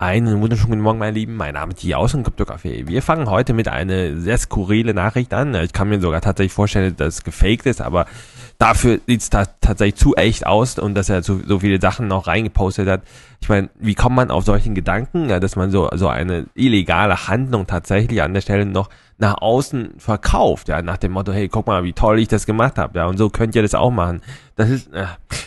Einen wunderschönen guten Morgen, meine Lieben. Mein Name ist Jaus und Kryptocafé. Wir fangen heute mit einer sehr skurrile Nachricht an. Ich kann mir sogar tatsächlich vorstellen, dass es gefaked ist, aber dafür sieht es tatsächlich zu echt aus und dass er so viele Sachen noch reingepostet hat, ich meine, wie kommt man auf solchen Gedanken, ja, dass man so, so eine illegale Handlung tatsächlich an der Stelle noch nach außen verkauft, ja, nach dem Motto, hey, guck mal, wie toll ich das gemacht habe, ja, und so könnt ihr das auch machen. Das ist, äh,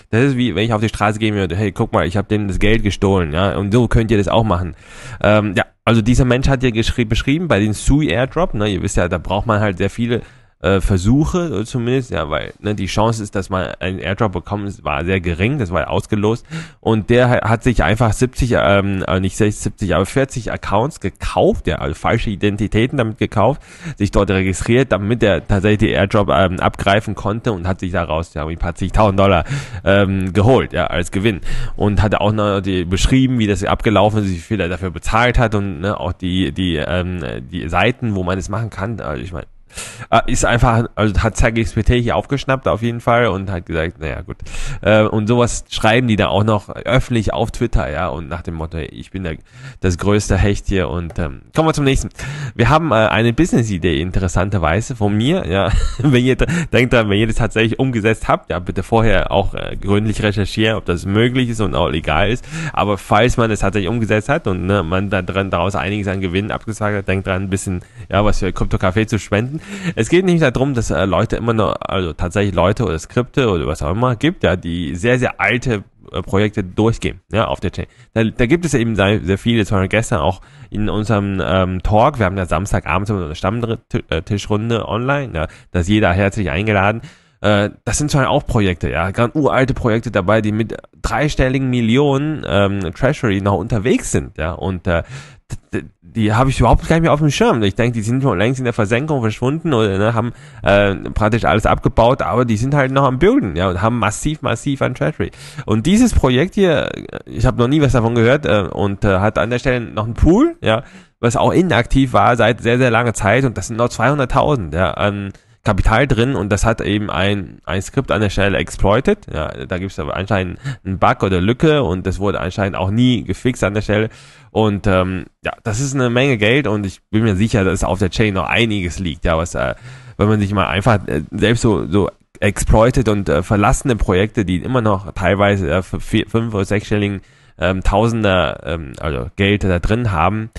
das ist wie, wenn ich auf die Straße gehen würde, hey, guck mal, ich habe denen das Geld gestohlen, ja, und so könnt ihr das auch machen. Ähm, ja, also dieser Mensch hat ja beschrieben bei den Sui Airdrop, ne, ihr wisst ja, da braucht man halt sehr viele äh, Versuche äh, zumindest, ja, weil ne, die Chance ist, dass man einen Airdrop bekommt, war sehr gering, das war ausgelost. Und der hat sich einfach 70, ähm, äh, nicht 70, aber 40 Accounts gekauft, ja, also falsche Identitäten damit gekauft, sich dort registriert, damit er tatsächlich die Airdrop ähm, abgreifen konnte und hat sich daraus ja, ein paar zigtausend Dollar ähm, geholt, ja, als Gewinn. Und hat auch noch die, beschrieben, wie das abgelaufen ist, wie viel er dafür bezahlt hat und ne, auch die, die, ähm, die Seiten, wo man es machen kann. Also ich meine, Ah, ist einfach, also hat ChatGPT hier aufgeschnappt auf jeden Fall und hat gesagt, naja gut. Äh, und sowas schreiben die da auch noch öffentlich auf Twitter, ja, und nach dem Motto, ich bin der, das größte Hecht hier und ähm, kommen wir zum nächsten. Wir haben äh, eine Business-Idee, interessanterweise, von mir, ja, wenn ihr denkt dran, wenn ihr das tatsächlich umgesetzt habt, ja, bitte vorher auch äh, gründlich recherchieren, ob das möglich ist und auch legal ist, aber falls man es tatsächlich umgesetzt hat und ne, man da dran daraus einiges an Gewinn abgesagt hat, denkt dran, ein bisschen, ja, was für Krypto-Café zu spenden, es geht nicht darum, dass äh, Leute immer nur, also tatsächlich Leute oder Skripte oder was auch immer gibt, ja, die sehr, sehr alte äh, Projekte durchgehen, ja, auf der Chain. Da, da gibt es eben sehr, sehr viele, zum Beispiel gestern auch in unserem ähm, Talk, wir haben ja Samstagabend so eine Stammtischrunde äh, online, ja, da ist jeder herzlich eingeladen äh, das sind zwar auch Projekte, ja, ganz uralte Projekte dabei, die mit dreistelligen Millionen ähm, Treasury noch unterwegs sind, ja, und äh, die habe ich überhaupt gar nicht mehr auf dem Schirm. Ich denke, die sind schon längst in der Versenkung verschwunden oder ne, haben äh, praktisch alles abgebaut, aber die sind halt noch am Bilden ja, und haben massiv, massiv an Treasury. Und dieses Projekt hier, äh, ich habe noch nie was davon gehört äh, und äh, hat an der Stelle noch einen Pool, ja, was auch inaktiv war seit sehr, sehr langer Zeit und das sind noch 200.000 ja, an Kapital drin und das hat eben ein, ein Skript an der Stelle exploited. Ja, da gibt es aber anscheinend einen Bug oder Lücke und das wurde anscheinend auch nie gefixt an der Stelle. Und ähm, ja, das ist eine Menge Geld und ich bin mir sicher, dass auf der Chain noch einiges liegt, ja, was, äh, wenn man sich mal einfach äh, selbst so, so exploited und äh, verlassene Projekte, die immer noch teilweise äh, für vier, fünf oder sechsstelligen ähm, Tausender ähm, also Geld da drin haben,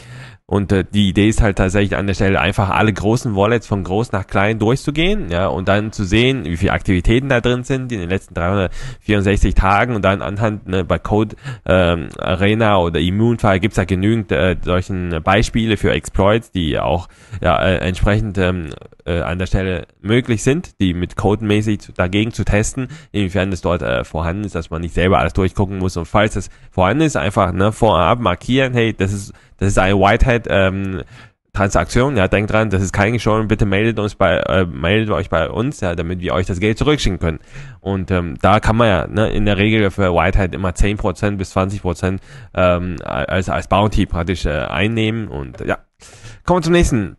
und äh, die Idee ist halt tatsächlich an der Stelle einfach alle großen Wallets von groß nach klein durchzugehen, ja, und dann zu sehen, wie viele Aktivitäten da drin sind, in den letzten 364 Tagen und dann anhand ne, bei Code ähm, Arena oder Immunfall gibt's da genügend äh, solchen Beispiele für Exploits, die auch ja, äh, entsprechend ähm, äh, an der Stelle möglich sind, die mit codemäßig zu, dagegen zu testen, inwiefern das dort äh, vorhanden ist, dass man nicht selber alles durchgucken muss und falls das vorhanden ist, einfach ne, vorab markieren, hey, das ist, das ist eine Whitehead ähm, Transaktion, ja, denkt dran, das ist kein Geschoren, bitte meldet uns bei, äh, meldet euch bei uns, ja, damit wir euch das Geld zurückschicken können. Und ähm, da kann man ja ne, in der Regel für Whitehead immer 10% bis 20% ähm, als, als Bounty praktisch äh, einnehmen und ja. Kommen wir zum nächsten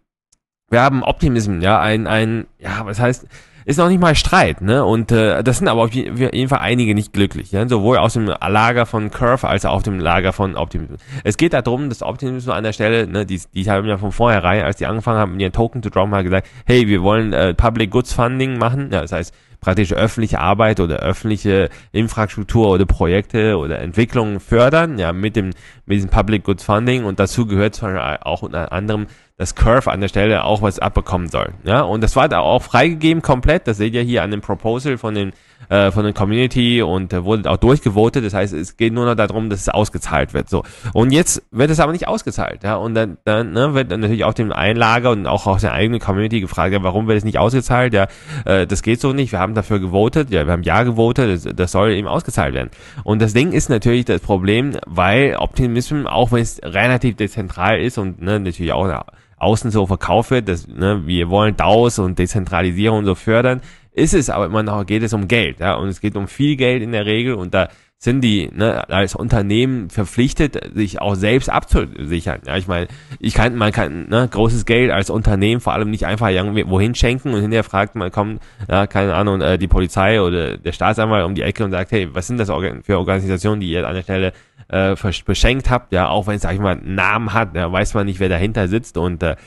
wir haben Optimism, ja, ein, ein, ja, was heißt, ist noch nicht mal Streit, ne? Und äh, das sind aber auf jeden Fall einige nicht glücklich, ja? sowohl aus dem Lager von Curve als auch auf dem Lager von Optimism. Es geht darum, dass Optimism an der Stelle, ne, die, die haben ja von vornherein, als die angefangen haben, ihren Token zu droppen, mal gesagt, hey, wir wollen äh, Public Goods Funding machen, ja, das heißt praktisch öffentliche Arbeit oder öffentliche Infrastruktur oder Projekte oder Entwicklungen fördern, ja, mit dem mit diesem Public Goods Funding und dazu gehört zwar auch unter anderem das Curve an der Stelle auch was abbekommen soll. Ja, und das war da auch freigegeben komplett. Das seht ihr hier an dem Proposal von den äh, von der Community und äh, wurde auch durchgevotet. Das heißt, es geht nur noch darum, dass es ausgezahlt wird. So. Und jetzt wird es aber nicht ausgezahlt. Ja? Und dann, dann ne, wird dann natürlich auch dem Einlager und auch aus der eigenen Community gefragt, ja, warum wird es nicht ausgezahlt? Ja, äh, das geht so nicht. Wir haben dafür gewotet, ja, wir haben Ja gewotet, das, das soll eben ausgezahlt werden. Und das Ding ist natürlich das Problem, weil Optimismus, auch wenn es relativ dezentral ist und ne, natürlich auch nach außen so verkauft wird, dass ne, wir wollen DAOs und Dezentralisierung so fördern, ist es, aber immer noch geht es um Geld, ja, und es geht um viel Geld in der Regel und da sind die ne, als Unternehmen verpflichtet, sich auch selbst abzusichern. Ja, ich meine, ich kann, man kann ne, großes Geld als Unternehmen vor allem nicht einfach wohin schenken und hinterher fragt man, kommt, ja, keine Ahnung, äh, die Polizei oder der Staatsanwalt um die Ecke und sagt, hey, was sind das für Organisationen, die ihr an der Stelle äh, beschenkt habt? Ja, auch wenn es, sag ich mal, einen Namen hat, ja, weiß man nicht, wer dahinter sitzt und äh,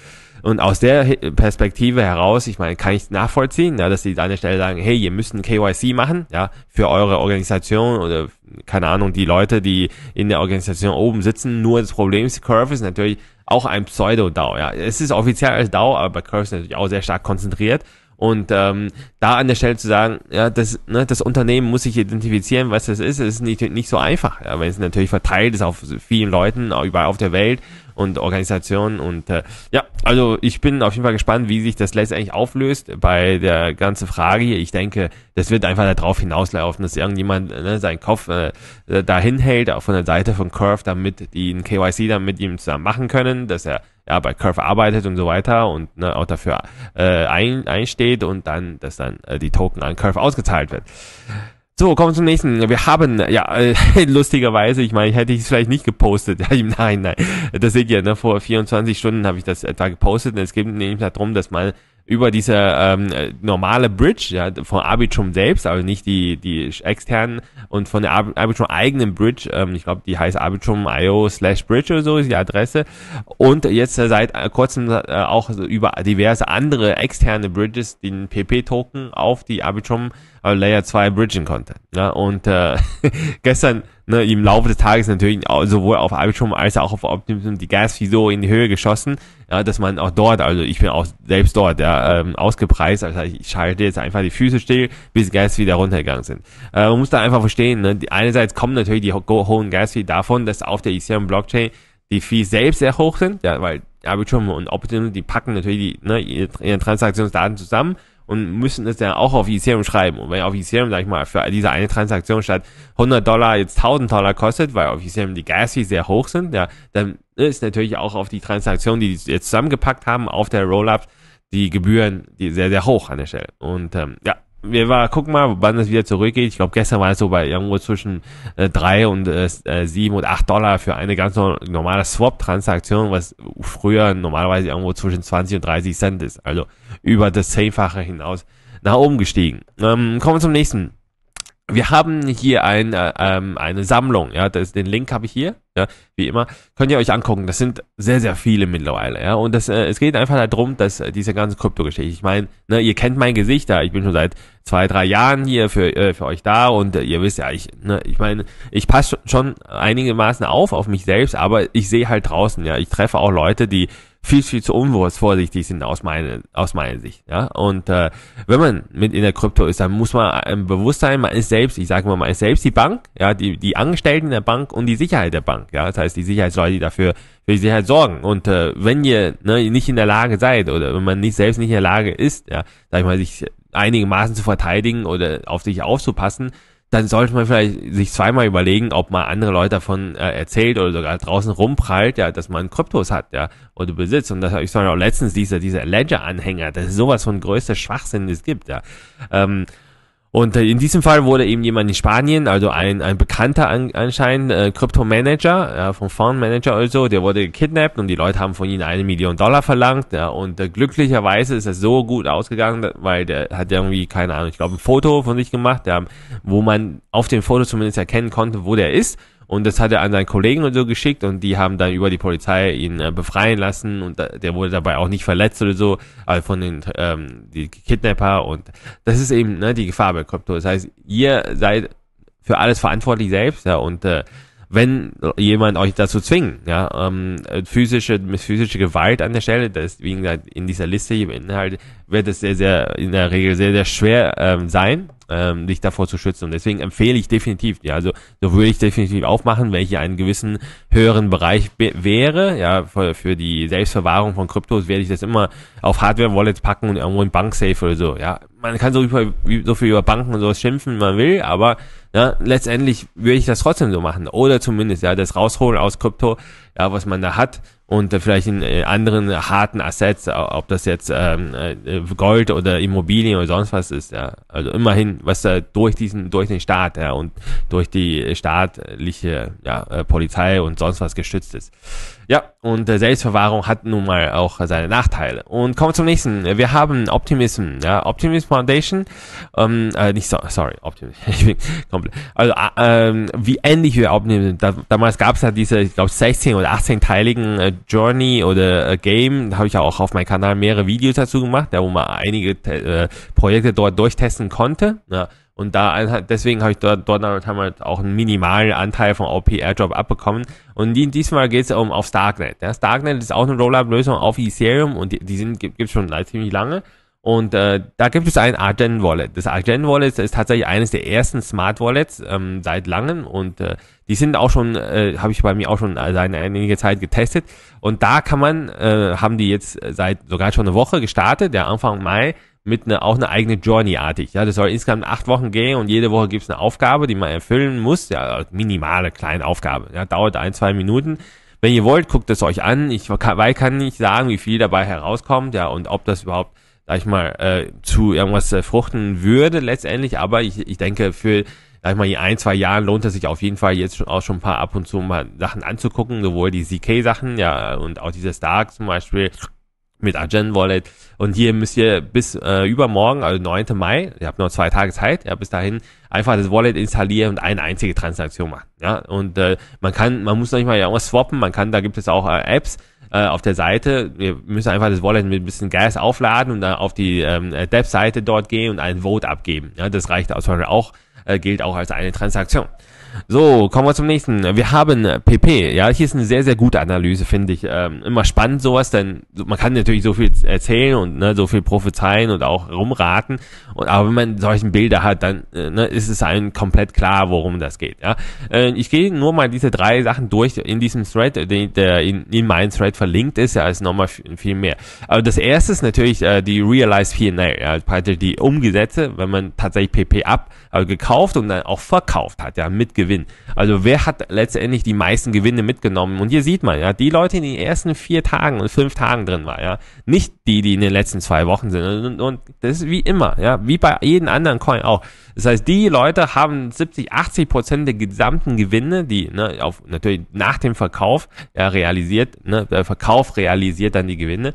und aus der Perspektive heraus, ich meine, kann ich nachvollziehen, ja, dass die an der Stelle sagen, hey, ihr müsst ein KYC machen, ja, für eure Organisation oder keine Ahnung, die Leute, die in der Organisation oben sitzen. Nur das Problem ist, Curve ist natürlich auch ein Pseudo-DAO, ja. Es ist offiziell als DAO, aber bei Curve ist natürlich auch sehr stark konzentriert und ähm, da an der Stelle zu sagen, ja, das, ne, das Unternehmen muss sich identifizieren, was das ist, ist nicht, nicht so einfach. Ja, wenn es natürlich verteilt ist auf vielen Leuten, überall auf der Welt und Organisationen. Und äh, ja, also ich bin auf jeden Fall gespannt, wie sich das letztendlich auflöst bei der ganzen Frage hier. Ich denke, das wird einfach darauf hinauslaufen, dass irgendjemand ne, seinen Kopf äh, dahin hält, auch von der Seite von Curve, damit die ein KYC dann mit ihm zusammen machen können, dass er ja, bei Curve arbeitet und so weiter und ne, auch dafür äh, ein, einsteht und dann, dass dann äh, die Token an Curve ausgezahlt wird. So, kommen wir zum nächsten. Wir haben, ja, äh, lustigerweise, ich meine, ich hätte es vielleicht nicht gepostet. Nein, nein, Das seht ihr, ne, vor 24 Stunden habe ich das etwa äh, gepostet. Und es geht nämlich darum, dass man über diese ähm, äh, normale Bridge ja, von Arbitrum selbst, also nicht die, die externen und von der Arbitrum eigenen Bridge, ähm, ich glaube, die heißt arbitrum.io slash Bridge oder so ist die Adresse und jetzt äh, seit kurzem äh, auch über diverse andere externe Bridges den PP-Token auf die Arbitrum äh, Layer 2 Bridging konnte. Ja, ne? und äh, gestern ne, im Laufe des Tages natürlich sowohl auf Arbitrum als auch auf Optimism die Gasfee so in die Höhe geschossen, ja, dass man auch dort, also ich bin auch selbst dort ja, ähm, ausgepreist, also ich schalte jetzt einfach die Füße still, bis Gasfee wieder runtergegangen sind. Äh, man muss da einfach verstehen, ne, die, einerseits kommen natürlich die ho hohen Gasfee davon, dass auf der Ethereum Blockchain die Fees selbst sehr hoch sind, ja, weil Arbitrum und Optimism, die packen natürlich die, ne, ihre Transaktionsdaten zusammen und müssen es dann auch auf Ethereum schreiben. Und wenn auf Ethereum, sag ich mal, für diese eine Transaktion statt 100 Dollar jetzt 1000 Dollar kostet, weil auf Ethereum die Gas Fees sehr hoch sind, ja, dann ist natürlich auch auf die Transaktion, die die jetzt zusammengepackt haben, auf der Rollup die Gebühren die sehr, sehr hoch an der Stelle. Und ähm, ja, wir war, guck mal, wann das wieder zurückgeht. Ich glaube, gestern war es so bei irgendwo zwischen äh, 3 und äh, 7 äh, und 8 Dollar für eine ganz normale Swap-Transaktion, was früher normalerweise irgendwo zwischen 20 und 30 Cent ist. Also über das Zehnfache hinaus nach oben gestiegen. Ähm, kommen wir zum nächsten wir haben hier ein, äh, ähm, eine Sammlung, ja, das, den Link habe ich hier, ja, wie immer, könnt ihr euch angucken, das sind sehr, sehr viele mittlerweile, ja, und das, äh, es geht einfach darum, dass äh, diese ganze Krypto-Geschichte, ich meine, ne, ihr kennt mein Gesicht da, ich bin schon seit zwei, drei Jahren hier für, äh, für euch da und äh, ihr wisst ja, ich, ne, ich meine, ich passe schon einigermaßen auf auf mich selbst, aber ich sehe halt draußen, ja, ich treffe auch Leute, die viel, viel zu unbewusst vorsichtig sind aus meiner, aus meiner Sicht. Ja? Und äh, wenn man mit in der Krypto ist, dann muss man ähm, bewusst sein, man ist selbst, ich sage mal, man ist selbst die Bank, ja, die, die Angestellten der Bank und die Sicherheit der Bank. Ja? Das heißt, die Sicherheitsleute, die dafür für die Sicherheit sorgen. Und äh, wenn ihr ne, nicht in der Lage seid oder wenn man nicht selbst nicht in der Lage ist, ja, sag ich mal, sich einigermaßen zu verteidigen oder auf sich aufzupassen, dann sollte man vielleicht sich zweimal überlegen, ob man andere Leute davon äh, erzählt oder sogar draußen rumprallt, ja, dass man Kryptos hat, ja, oder besitzt. Und das habe ich auch letztens diese, diese Ledger-Anhänger, das ist sowas von größter Schwachsinn, es gibt, ja. Ähm, und äh, in diesem Fall wurde eben jemand in Spanien, also ein, ein bekannter an, anscheinend äh, Kryptomanager, ja, vom Fondmanager oder so, also, der wurde gekidnappt und die Leute haben von ihm eine Million Dollar verlangt. Ja, und äh, glücklicherweise ist das so gut ausgegangen, weil der hat irgendwie, keine Ahnung, ich glaube, ein Foto von sich gemacht, ja, wo man auf dem Foto zumindest erkennen konnte, wo der ist. Und das hat er an seinen Kollegen und so geschickt und die haben dann über die Polizei ihn äh, befreien lassen und da, der wurde dabei auch nicht verletzt oder so, aber von den ähm, die Kidnapper und das ist eben ne, die Gefahr bei Krypto. Das heißt, ihr seid für alles verantwortlich selbst, ja, und äh, wenn jemand euch dazu zwingt, ja, ähm, physische, physische Gewalt an der Stelle, das ist wie gesagt in dieser Liste hier beinhaltet, wird es sehr, sehr, in der Regel sehr, sehr schwer ähm, sein, ähm, dich davor zu schützen. Und deswegen empfehle ich definitiv, ja, also so würde ich definitiv aufmachen, wenn ich einen gewissen höheren Bereich wäre, ja, für, für die Selbstverwahrung von Kryptos werde ich das immer auf Hardware-Wallets packen und irgendwo in Banksafe oder so, ja. Man kann so, über, so viel über Banken und sowas schimpfen, wie man will, aber ja, ne, letztendlich würde ich das trotzdem so machen. Oder zumindest, ja, das rausholen aus Krypto, ja, was man da hat, und äh, vielleicht in äh, anderen harten Assets, ob das jetzt ähm, äh, Gold oder Immobilien oder sonst was ist, ja. Also immerhin, was äh, durch diesen, durch den Staat, ja, und durch die staatliche ja, äh, Polizei und sonst was gestützt ist. Ja, und äh, Selbstverwahrung hat nun mal auch seine Nachteile. Und kommen wir zum nächsten. Wir haben Optimism, ja, Optimism Foundation, ähm, äh, nicht so, sorry, Optimism, ich bin komplett, also äh, ähm, wie ähnlich wir Optimism, da, damals gab es ja diese, ich glaube, 16 oder 18-teiligen äh, Journey oder A Game, habe ich ja auch auf meinem Kanal mehrere Videos dazu gemacht, da wo man einige äh, Projekte dort durchtesten konnte. Ja. Ne? Und da deswegen habe ich dort, dort haben halt auch einen minimalen Anteil von OP Airdrop abbekommen. Und diesmal geht es um auf Starknet. Ja. Starknet ist auch eine Rollup-Lösung auf Ethereum und die, die gibt es schon äh, ziemlich lange. Und äh, da gibt es ein Argent Wallet. Das Argent Wallet ist tatsächlich eines der ersten Smart Wallets ähm, seit langem und äh, die sind auch schon, äh, habe ich bei mir auch schon äh, seit einiger Zeit getestet. Und da kann man, äh, haben die jetzt seit sogar schon eine Woche gestartet, der Anfang Mai, mit ne, auch eine eigene Journey artig. Ja, das soll insgesamt acht Wochen gehen und jede Woche gibt es eine Aufgabe, die man erfüllen muss. Ja, also minimale kleine Aufgabe. Ja, dauert ein, zwei Minuten. Wenn ihr wollt, guckt es euch an. Ich kann, weil kann nicht sagen, wie viel dabei herauskommt, ja, und ob das überhaupt sag ich mal, äh, zu irgendwas äh, fruchten würde letztendlich, aber ich, ich denke, für, sag ich mal, in ein, zwei Jahren lohnt es sich auf jeden Fall jetzt schon auch schon ein paar ab und zu mal Sachen anzugucken, sowohl die CK-Sachen, ja, und auch diese Stark zum Beispiel mit Argent Wallet. Und hier müsst ihr bis äh, übermorgen, also 9. Mai, ihr habt nur zwei Tage Zeit, ja, bis dahin einfach das Wallet installieren und eine einzige Transaktion machen. Ja, und äh, man kann, man muss noch nicht mal irgendwas swappen, man kann, da gibt es auch äh, Apps äh, auf der Seite. Ihr müsst einfach das Wallet mit ein bisschen Gas aufladen und dann auf die ähm, äh, Dev-Seite dort gehen und einen Vote abgeben. Ja, das reicht also auch, äh, gilt auch als eine Transaktion. So, kommen wir zum nächsten. Wir haben PP. Ja, hier ist eine sehr, sehr gute Analyse, finde ich. Ähm, immer spannend sowas, denn man kann natürlich so viel erzählen und ne, so viel prophezeien und auch rumraten. Und, aber wenn man solchen Bilder hat, dann äh, ne, ist es allen komplett klar, worum das geht. Ja? Äh, ich gehe nur mal diese drei Sachen durch in diesem Thread, der, der in, in meinem Thread verlinkt ist. Ja, ist nochmal viel mehr. Aber das erste ist natürlich äh, die Realized P&A, ja, also praktisch die Umgesetze, wenn man tatsächlich PP ab, äh, gekauft und dann auch verkauft hat, ja, mitgewirkt Gewinn. Also wer hat letztendlich die meisten Gewinne mitgenommen? Und hier sieht man, ja, die Leute, die in den ersten vier Tagen und fünf Tagen drin waren, ja, nicht die, die in den letzten zwei Wochen sind. Und, und, und das ist wie immer, ja, wie bei jedem anderen Coin auch. Das heißt, die Leute haben 70, 80 Prozent der gesamten Gewinne, die ne, auf, natürlich nach dem Verkauf ja, realisiert, ne, der Verkauf realisiert dann die Gewinne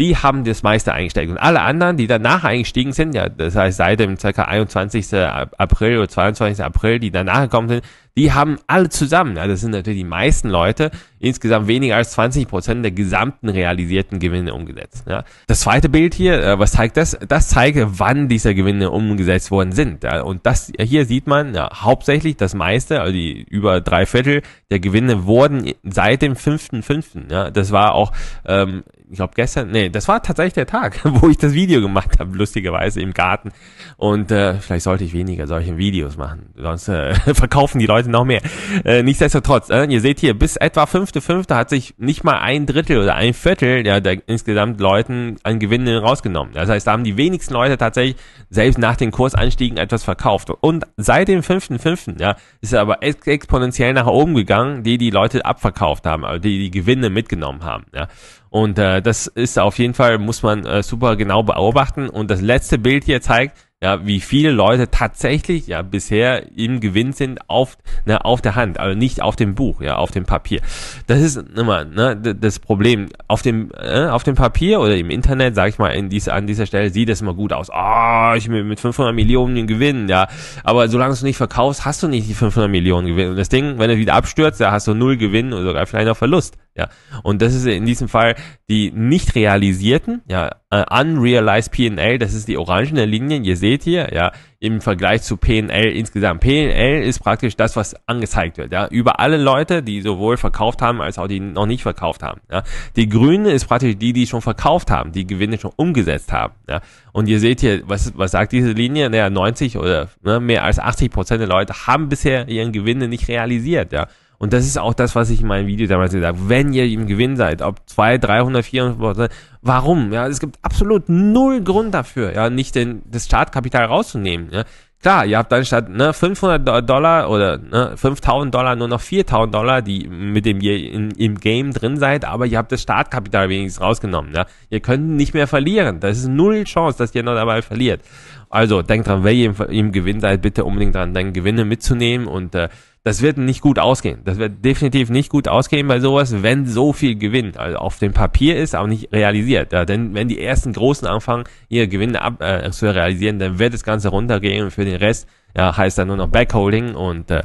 die haben das meiste eingesteckt. Und alle anderen, die danach eingestiegen sind, ja, das heißt seit dem ca. 21. April oder 22. April, die danach gekommen sind, die haben alle zusammen, ja, das sind natürlich die meisten Leute, insgesamt weniger als 20 Prozent der gesamten realisierten Gewinne umgesetzt. Ja. Das zweite Bild hier, äh, was zeigt das? Das zeigt, wann diese Gewinne umgesetzt worden sind. Ja. Und das hier sieht man ja, hauptsächlich das meiste, also die über drei Viertel der Gewinne wurden seit dem 5.5. Ja. Das war auch ähm, ich glaube gestern, nee, das war tatsächlich der Tag, wo ich das Video gemacht habe, lustigerweise im Garten. Und äh, vielleicht sollte ich weniger solche Videos machen, sonst äh, verkaufen die Leute heute noch mehr. Äh, nichtsdestotrotz, äh, ihr seht hier, bis etwa fünfte, fünfte hat sich nicht mal ein Drittel oder ein Viertel ja, der insgesamt Leuten an Gewinnen rausgenommen. Das heißt, da haben die wenigsten Leute tatsächlich selbst nach den Kursanstiegen etwas verkauft. Und seit dem fünften, fünften, ja, ist es aber ex exponentiell nach oben gegangen, die die Leute abverkauft haben, also die die Gewinne mitgenommen haben, ja. Und äh, das ist auf jeden Fall, muss man äh, super genau beobachten. Und das letzte Bild hier zeigt, ja, wie viele Leute tatsächlich ja bisher im Gewinn sind auf, ne, auf der Hand, also nicht auf dem Buch, ja, auf dem Papier. Das ist immer ne, das Problem. Auf dem, äh, auf dem Papier oder im Internet, sage ich mal, in diese, an dieser Stelle sieht es immer gut aus. Ah, oh, ich bin mit 500 Millionen den Gewinn, ja. Aber solange du nicht verkaufst, hast du nicht die 500 Millionen Gewinn. Und das Ding, wenn es wieder abstürzt, da hast du null Gewinn oder sogar vielleicht noch Verlust. Ja. Und das ist in diesem Fall die nicht realisierten, ja, uh, unrealized PNL, das ist die orangene Linie, ihr seht hier, ja, im Vergleich zu PNL insgesamt. PNL ist praktisch das, was angezeigt wird, ja, über alle Leute, die sowohl verkauft haben, als auch die noch nicht verkauft haben, ja. Die grüne ist praktisch die, die schon verkauft haben, die Gewinne schon umgesetzt haben, ja. Und ihr seht hier, was, was sagt diese Linie? Naja, 90 oder ne, mehr als 80 Prozent der Leute haben bisher ihren Gewinne nicht realisiert, ja. Und das ist auch das, was ich in meinem Video damals gesagt habe. Wenn ihr im Gewinn seid, ob 200, 300, 400, warum? Ja, es gibt absolut null Grund dafür, ja, nicht den, das Startkapital rauszunehmen. Ja. Klar, ihr habt dann statt ne, 500 Dollar oder ne, 5000 Dollar nur noch 4000 Dollar, die mit dem ihr in, im Game drin seid, aber ihr habt das Startkapital wenigstens rausgenommen. Ja. Ihr könnt nicht mehr verlieren. Das ist null Chance, dass ihr noch dabei verliert. Also denkt dran, wenn ihr im, im Gewinn seid, bitte unbedingt dran denken, Gewinne mitzunehmen und äh, das wird nicht gut ausgehen. Das wird definitiv nicht gut ausgehen bei sowas, wenn so viel Gewinn also auf dem Papier ist, aber nicht realisiert. Ja, denn wenn die ersten Großen anfangen, ihre Gewinne ab, äh, zu realisieren, dann wird das Ganze runtergehen und für den Rest ja, heißt dann nur noch Backholding und äh,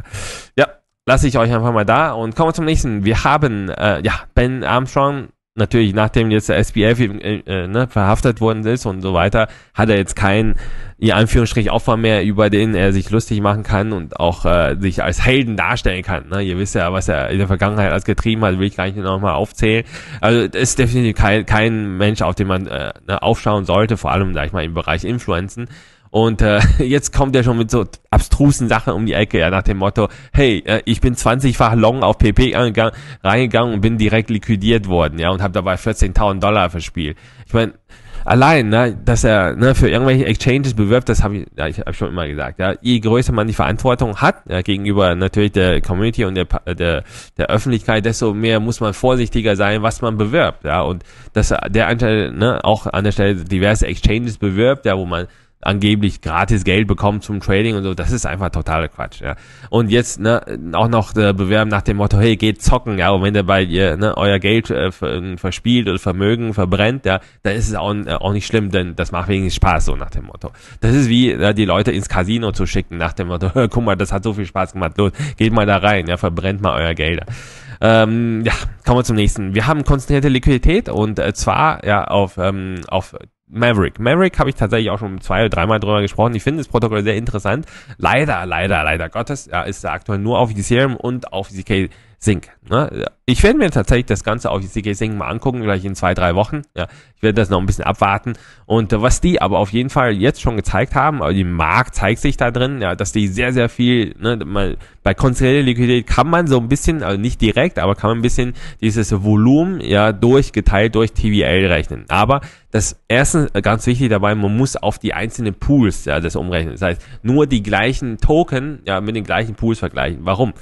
ja, lasse ich euch einfach mal da und kommen wir zum nächsten. Wir haben äh, ja Ben Armstrong natürlich, nachdem jetzt der SBF äh, ne, verhaftet worden ist und so weiter, hat er jetzt keinen, in Anführungsstrich, Opfer mehr, über den er sich lustig machen kann und auch äh, sich als Helden darstellen kann. Ne? Ihr wisst ja, was er in der Vergangenheit als getrieben hat, will ich gar nicht nochmal aufzählen. Also es ist definitiv kein, kein Mensch, auf den man äh, ne, aufschauen sollte, vor allem, sag ich mal, im Bereich Influenzen. Und äh, jetzt kommt er schon mit so abstrusen Sachen um die Ecke, ja, nach dem Motto, hey, äh, ich bin 20-fach long auf PP reingegangen und bin direkt liquidiert worden, ja, und habe dabei 14.000 Dollar verspielt. Ich meine, allein, ne, dass er ne, für irgendwelche Exchanges bewirbt, das habe ich, ja, ich habe schon immer gesagt. Ja, je größer man die Verantwortung hat ja, gegenüber natürlich der Community und der, der, der Öffentlichkeit, desto mehr muss man vorsichtiger sein, was man bewirbt. Ja, und dass der Anteil ne, auch an der Stelle diverse Exchanges bewirbt, ja, wo man angeblich gratis Geld bekommen zum Trading und so. Das ist einfach totaler Quatsch, ja. Und jetzt, ne, auch noch äh, bewerben nach dem Motto, hey, geht zocken, ja. Und wenn ihr bei ihr, ne, euer Geld äh, äh verspielt oder Vermögen verbrennt, ja, dann ist es auch, äh, auch nicht schlimm, denn das macht wenigstens Spaß, so nach dem Motto. Das ist wie, äh, die Leute ins Casino zu schicken, nach dem Motto, guck mal, das hat so viel Spaß gemacht, los, geht mal da rein, ja, verbrennt mal euer Geld. Ähm, ja, kommen wir zum nächsten. Wir haben konzentrierte Liquidität und äh, zwar ja auf, ähm, auf Maverick. Maverick habe ich tatsächlich auch schon zwei oder dreimal drüber gesprochen. Ich finde das Protokoll sehr interessant. Leider, leider, leider Gottes ja, ist er aktuell nur auf e Ethereum und auf ZK e Sync. Ne? Ich werde mir tatsächlich das Ganze auf CG Sync mal angucken, gleich in zwei, drei Wochen. Ja, ich werde das noch ein bisschen abwarten. Und äh, was die aber auf jeden Fall jetzt schon gezeigt haben, also die Markt zeigt sich da drin, ja, dass die sehr, sehr viel, ne, mal, bei konzentrierter Liquidität kann man so ein bisschen, also nicht direkt, aber kann man ein bisschen dieses Volumen ja durchgeteilt durch TVL rechnen. Aber das erste äh, ganz wichtig dabei, man muss auf die einzelnen Pools ja, das umrechnen. Das heißt, nur die gleichen Token ja, mit den gleichen Pools vergleichen. Warum?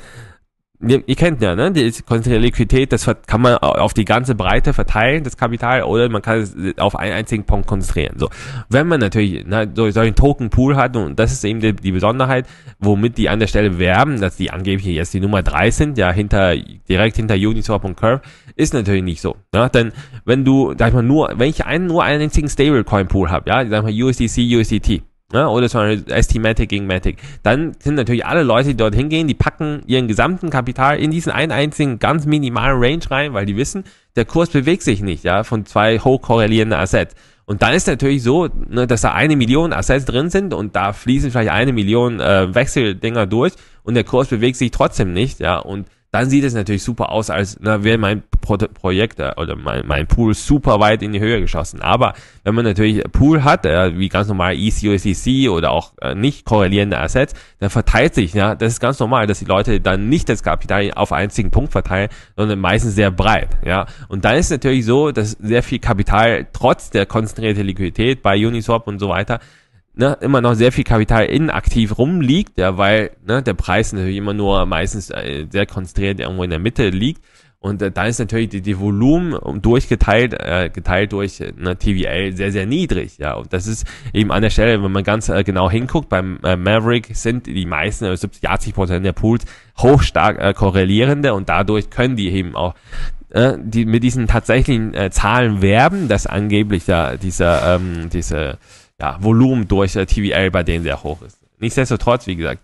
ihr kennt ja, ne? Die konzentrierte Liquidität, das kann man auf die ganze Breite verteilen, das Kapital, oder man kann es äh, auf einen einzigen Punkt konzentrieren. So, wenn man natürlich ne, so, solchen einen Token Pool hat und das ist eben die, die, Besonderheit, womit die an der Stelle werben, dass die angeblich jetzt die Nummer drei sind, ja hinter direkt hinter Uniswap und Curve, ist natürlich nicht so. Ne? Denn wenn du, sag ich mal, nur, wenn ich einen nur einen einzigen Stablecoin Pool habe, ja, sag ich mal USDC, USDT, ja, ne? Oder zum Beispiel ST-Matic gegen Matic. Dann sind natürlich alle Leute, die dorthin gehen, die packen ihren gesamten Kapital in diesen einen einzigen ganz minimalen Range rein, weil die wissen, der Kurs bewegt sich nicht, ja, von zwei hoch korrelierenden Assets. Und dann ist natürlich so, ne, dass da eine Million Assets drin sind und da fließen vielleicht eine Million äh, Wechseldinger durch und der Kurs bewegt sich trotzdem nicht, ja. Und dann sieht es natürlich super aus, als na, wäre mein Pro Projekt äh, oder mein, mein Pool super weit in die Höhe geschossen. Aber wenn man natürlich Pool hat, äh, wie ganz normal ECOCC oder auch äh, nicht korrelierende Assets, dann verteilt sich, ja, das ist ganz normal, dass die Leute dann nicht das Kapital auf einzigen Punkt verteilen, sondern meistens sehr breit, ja. Und dann ist natürlich so, dass sehr viel Kapital trotz der konzentrierten Liquidität bei Uniswap und so weiter ne, immer noch sehr viel Kapital inaktiv rumliegt, ja, weil ne, der Preis natürlich immer nur meistens äh, sehr konzentriert irgendwo in der Mitte liegt. Und äh, da ist natürlich die, die Volumen durchgeteilt, äh, geteilt durch ne, TVL sehr, sehr niedrig. Ja, und das ist eben an der Stelle, wenn man ganz äh, genau hinguckt, beim äh, Maverick sind die meisten, äh, 70, 80 Prozent der Pools hochstark äh, korrelierende und dadurch können die eben auch äh, die mit diesen tatsächlichen äh, Zahlen werben, dass angeblich da dieser, ähm, diese ja, Volumen durch äh, TVL bei denen sehr hoch ist. Nichtsdestotrotz, wie gesagt.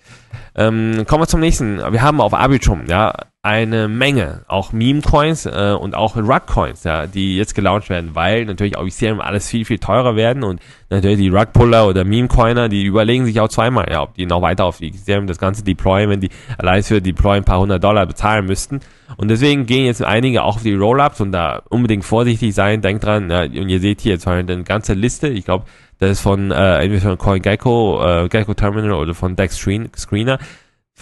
Ähm, kommen wir zum nächsten. Wir haben auf Arbitrum, ja, eine Menge, auch Meme-Coins äh, und auch Rug-Coins, ja, die jetzt gelauncht werden, weil natürlich auch Ethereum alles viel, viel teurer werden und natürlich die Rug-Puller oder Meme-Coiner, die überlegen sich auch zweimal, ja, ob die noch weiter auf Ethereum das ganze deployen, wenn die allein für Deploy ein paar hundert Dollar bezahlen müssten. Und deswegen gehen jetzt einige auch auf die Roll-Ups und da unbedingt vorsichtig sein, denkt dran, ja, und ihr seht hier jetzt halt eine ganze Liste, ich glaube, das ist von äh, entweder von CoinGecko, äh, Gecko Terminal oder von Dex Screen Screener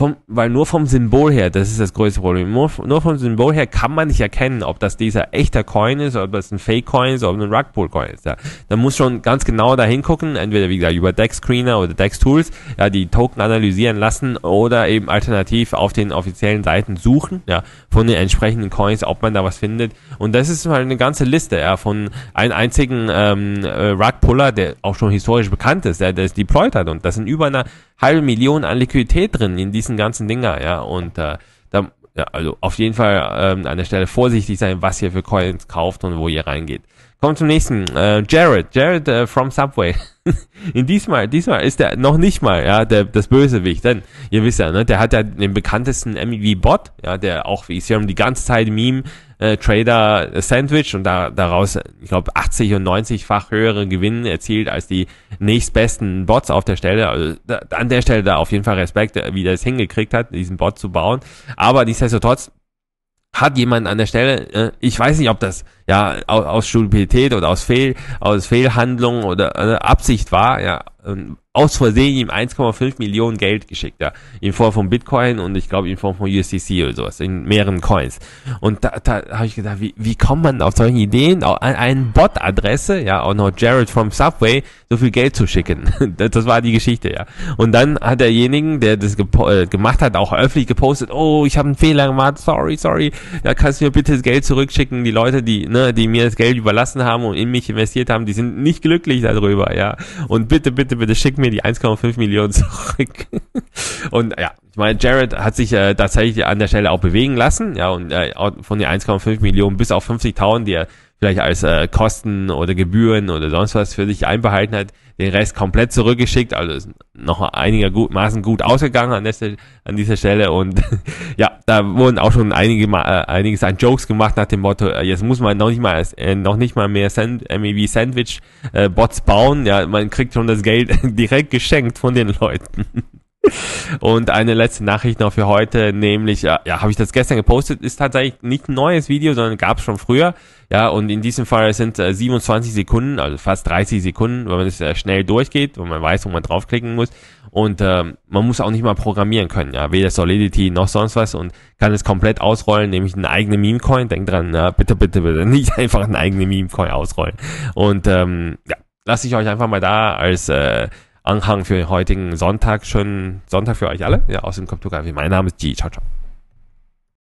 vom, weil nur vom Symbol her, das ist das größte Problem, nur, nur vom Symbol her kann man nicht erkennen, ob das dieser echter Coin ist, ob das ein Fake-Coin ist, ob ein Rugpull-Coin ist. Ja. Da muss schon ganz genau dahin gucken, entweder wie gesagt über Dex-Screener oder Dex-Tools, ja, die Token analysieren lassen oder eben alternativ auf den offiziellen Seiten suchen, ja, von den entsprechenden Coins, ob man da was findet. Und das ist mal halt eine ganze Liste, ja, von einem einzigen ähm, äh, Rugpuller, der auch schon historisch bekannt ist, der es deployed hat. Und da sind über eine halbe Million an Liquidität drin in diesen diesen ganzen Dinger, ja. Und äh, da, ja, also auf jeden Fall ähm, an der Stelle vorsichtig sein, was ihr für Coins kauft und wo ihr reingeht. Kommen zum nächsten. Äh, Jared, Jared äh, from Subway. In diesmal, diesmal ist er noch nicht mal, ja, der, das Bösewicht, denn ihr wisst ja, ne, der hat ja den bekanntesten MEV-Bot, ja, der auch wie Ethereum die ganze Zeit Meme, äh, Trader äh, Sandwich und da, daraus, ich glaube, 80 und 90-fach höhere Gewinne erzielt als die nächstbesten Bots auf der Stelle. Also da, an der Stelle da auf jeden Fall Respekt, äh, wie der es hingekriegt hat, diesen Bot zu bauen. Aber nichtsdestotrotz, hat jemand an der Stelle, äh, ich weiß nicht, ob das ja aus, aus Stupidität oder aus, Fehl, aus Fehlhandlung oder äh, Absicht war, ja, aus Versehen ihm 1,5 Millionen Geld geschickt, ja. In Form von Bitcoin und ich glaube in Form von USDC oder sowas, in mehreren Coins. Und da, da habe ich gedacht, wie, wie kommt man auf solche Ideen, an einen Bot-Adresse, ja, auch noch Jared from Subway, so viel Geld zu schicken? das das war die Geschichte, ja. Und dann hat derjenigen, der das äh, gemacht hat, auch öffentlich gepostet, oh, ich habe einen Fehler gemacht, sorry, sorry, ja, kannst du mir bitte das Geld zurückschicken? Die Leute, die, ne, die mir das Geld überlassen haben und in mich investiert haben, die sind nicht glücklich darüber, ja. Und bitte, bitte, bitte schick mir die 1,5 Millionen zurück. Und ja, ich meine, Jared hat sich äh, tatsächlich an der Stelle auch bewegen lassen, ja, und äh, von den 1,5 Millionen bis auf 50.000, die er vielleicht als äh, Kosten oder Gebühren oder sonst was für sich einbehalten hat, den Rest komplett zurückgeschickt. Also ist noch einigermaßen gut ausgegangen an, der, an dieser Stelle. Und ja, da wurden auch schon einige äh, einiges an Jokes gemacht nach dem Motto, äh, jetzt muss man noch nicht mal äh, noch nicht mal mehr Sand, äh, MEV Sandwich äh, Bots bauen. Ja, man kriegt schon das Geld direkt geschenkt von den Leuten. Und eine letzte Nachricht noch für heute, nämlich, ja, äh, ja habe ich das gestern gepostet, ist tatsächlich nicht ein neues Video, sondern gab es schon früher. Ja, und in diesem Fall sind äh, 27 Sekunden, also fast 30 Sekunden, wenn man es äh, schnell durchgeht, wenn man weiß, wo man draufklicken muss. Und äh, man muss auch nicht mal programmieren können, ja, weder Solidity noch sonst was und kann es komplett ausrollen, nämlich einen eigenen Meme-Coin. Denk dran, ja, ne, bitte, bitte, bitte, nicht einfach einen eigenen Meme-Coin ausrollen. Und ähm, ja, lasse ich euch einfach mal da als äh, Anhang für den heutigen Sonntag. Schönen Sonntag für euch alle. Ja, aus dem Kopf Mein Name ist G. Ciao, ciao.